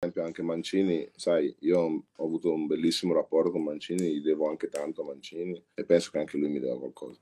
esempio anche Mancini, sai, io ho avuto un bellissimo rapporto con Mancini, gli devo anche tanto a Mancini e penso che anche lui mi deve qualcosa.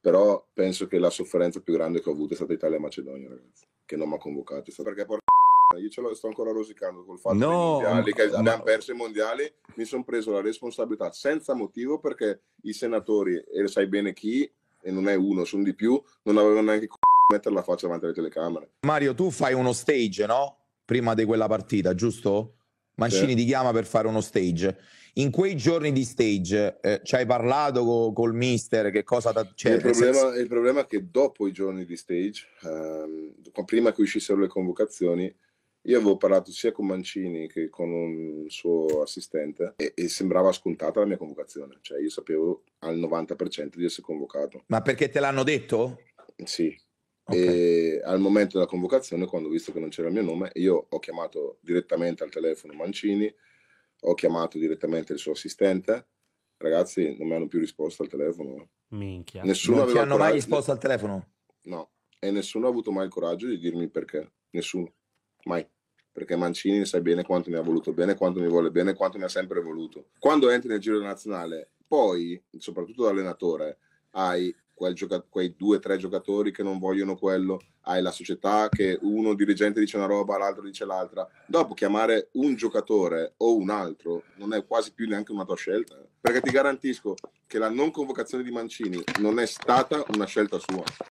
Però penso che la sofferenza più grande che ho avuto è stata Italia e Macedonia, ragazzi, che non mi ha convocato. Perché porca io ce lo sto ancora rosicando col fatto no, mondiali, che abbiamo no. perso i mondiali, mi sono preso la responsabilità senza motivo perché i senatori, e sai bene chi, e non è uno, sono di più, non avevano neanche c***o mettere la faccia davanti alle telecamere. Mario, tu fai uno stage, no? prima di quella partita, giusto? Mancini sì. ti chiama per fare uno stage. In quei giorni di stage eh, ci hai parlato co- col mister? Che cosa da, cioè, il, problema, il, problema, è che dopo i giorni di stage, ehm, prima che uscissero le convocazioni, io avevo parlato sia con Mancini che con un suo assistente e, e, sembrava scontata la mia convocazione, cioè io sapevo al 90% di essere convocato. Ma perché te l'hanno detto? Sì, Okay. E al momento della convocazione, quando ho visto che non c'era il mio nome, io ho chiamato direttamente al telefono Mancini, ho chiamato direttamente il suo assistente. Ragazzi, non mi hanno più risposto al telefono. Minchia. Nessuno non ti hanno mai risposto al telefono? No. E nessuno ha avuto mai il coraggio di dirmi perché. Nessuno. Mai perché Mancini sai bene quanto mi ha voluto bene, quanto mi vuole bene, quanto mi ha sempre voluto. Quando entri nel giro nazionale, poi, soprattutto da allenatore, hai quel gioca- quei due o tre giocatori che non vogliono quello, hai la società che uno dirigente dice una roba, l'altro dice l'altra. Dopo chiamare un giocatore o un altro non è quasi più neanche una tua scelta, eh. perché ti garantisco che la non convocazione di Mancini non è stata una scelta sua,